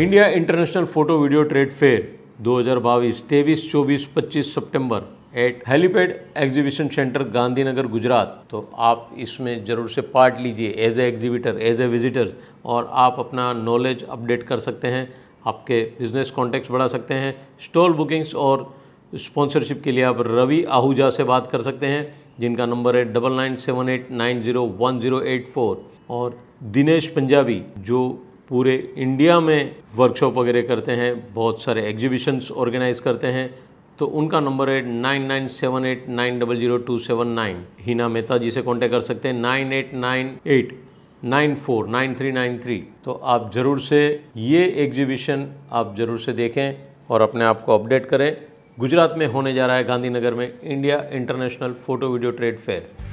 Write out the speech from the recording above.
India international photo video trade fair 2022 तेईस चौबीस पच्चीस September at helipad exhibition centre Gandhinagar Gujarat तो आप इसमें ज़रूर से पार्ट लीजिए as a exhibitor as a visitor और आप अपना नॉलेज अपडेट कर सकते हैं आपके बिजनेस कॉन्टैक्ट्स बढ़ा सकते हैं स्टॉल बुकिंग्स और स्पॉन्सरशिप के लिए आप रवि आहूजा से बात कर सकते हैं जिनका नंबर है double nine seven eight nine zero one zero eight four और दिनेश पंजाबी जो पूरे इंडिया में वर्कशॉप वगैरह करते हैं बहुत सारे एग्जीबिशंस ऑर्गेनाइज करते हैं तो उनका नंबर है nine nine seven eight nine double zero two seven nine Hina Mehta ji से कॉन्टैक्ट कर सकते हैं nine eight nine eight nine four nine three nine three तो आप ज़रूर से ये एग्जीबिशन आप ज़रूर से देखें और अपने आप को अपडेट करें गुजरात में होने जा रहा है गांधीनगर में India international photo video trade fair